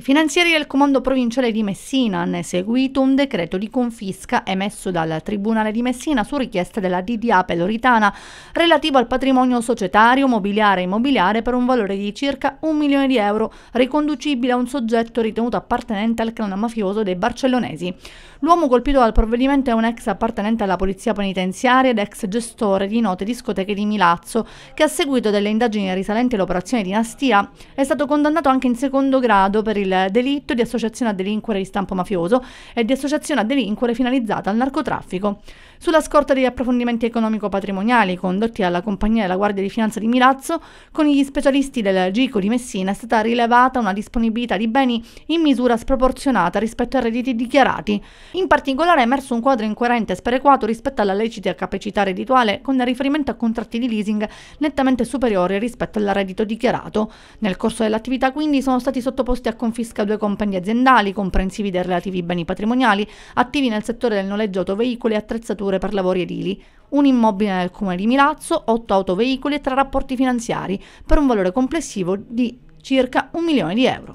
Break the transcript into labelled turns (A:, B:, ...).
A: I finanzieri del Comando Provinciale di Messina hanno eseguito un decreto di confisca emesso dal Tribunale di Messina su richiesta della DDA Peloritana relativo al patrimonio societario, mobiliare e immobiliare per un valore di circa un milione di euro riconducibile a un soggetto ritenuto appartenente al clan mafioso dei barcellonesi. L'uomo colpito dal provvedimento è un ex appartenente alla Polizia Penitenziaria ed ex gestore di note discoteche di Milazzo che a seguito delle indagini risalenti all'operazione Dinastia è stato condannato anche in secondo grado per il del delitto di associazione a delinquere di stampo mafioso e di associazione a delinquere finalizzata al narcotraffico. Sulla scorta degli approfondimenti economico-patrimoniali condotti dalla compagnia della Guardia di Finanza di Milazzo, con gli specialisti del GICO di Messina è stata rilevata una disponibilità di beni in misura sproporzionata rispetto ai redditi dichiarati. In particolare è emerso un quadro incoerente e sperequato rispetto alla lecita capacità reddituale con riferimento a contratti di leasing nettamente superiori rispetto al reddito dichiarato. Nel corso dell'attività quindi sono stati sottoposti a conflitto confisca due compagni aziendali, comprensivi dei relativi beni patrimoniali, attivi nel settore del noleggio autoveicoli e attrezzature per lavori edili, un immobile nel comune di Milazzo, otto autoveicoli e tre rapporti finanziari, per un valore complessivo di circa un milione di euro.